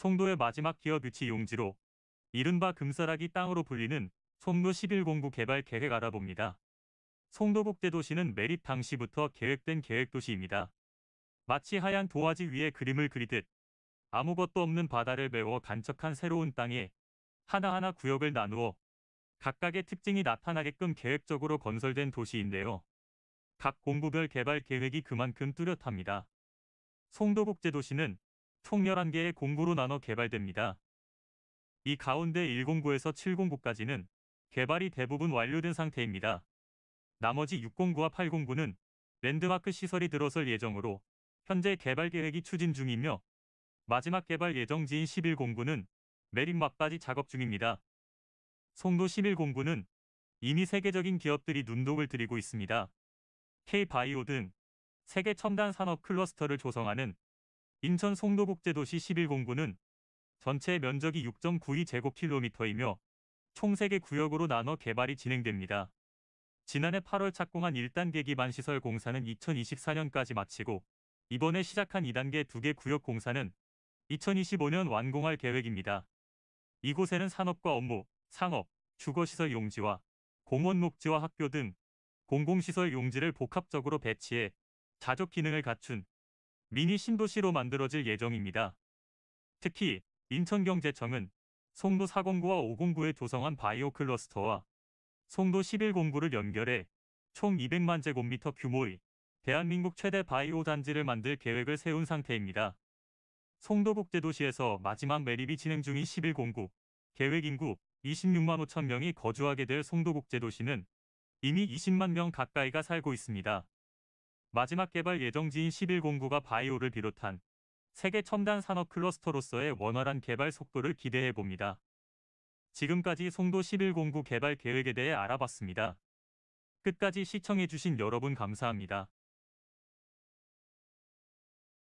송도의 마지막 기업 유치 용지로 이른바 금사라기 땅으로 불리는 송도 11공구 개발 계획 알아봅니다. 송도국제도시는 매립 당시부터 계획된 계획도시입니다. 마치 하얀 도화지 위에 그림을 그리듯 아무것도 없는 바다를 메워 간척한 새로운 땅에 하나하나 구역을 나누어 각각의 특징이 나타나게끔 계획적으로 건설된 도시인데요. 각 공부별 개발 계획이 그만큼 뚜렷합니다. 송도국제도시는 총 11개의 공구로 나눠 개발됩니다. 이 가운데 109에서 709까지는 개발이 대부분 완료된 상태입니다. 나머지 609와 809는 랜드마크 시설이 들어설 예정으로 현재 개발 계획이 추진 중이며 마지막 개발 예정지인 1109는 매립막바지 작업 중입니다. 송도 1109는 이미 세계적인 기업들이 눈독을 들이고 있습니다. K-바이오 등 세계 첨단 산업 클러스터를 조성하는 인천 송도국제도시 11공구는 전체 면적이 6.92제곱킬로미터이며 총 3개 구역으로 나눠 개발이 진행됩니다. 지난해 8월 착공한 1단계 기반 시설 공사는 2024년까지 마치고 이번에 시작한 2단계 2개 구역 공사는 2025년 완공할 계획입니다. 이곳에는 산업과 업무, 상업, 주거시설 용지와 공원 녹지와 학교 등 공공시설 용지를 복합적으로 배치해 자족 기능을 갖춘 미니 신도시로 만들어질 예정입니다. 특히 인천경제청은 송도 409와 509에 조성한 바이오 클러스터와 송도 1 1공구를 연결해 총 200만 제곱미터 규모의 대한민국 최대 바이오 단지를 만들 계획을 세운 상태입니다. 송도국제도시에서 마지막 매립이 진행 중인 1 1공구 계획 인구 26만 5천 명이 거주하게 될 송도국제도시는 이미 20만 명 가까이가 살고 있습니다. 마지막 개발 예정지인 1109가 바이오를 비롯한 세계 첨단 산업 클러스터로서의 원활한 개발 속도를 기대해 봅니다. 지금까지 송도 1109 개발 계획에 대해 알아봤습니다. 끝까지 시청해주신 여러분 감사합니다.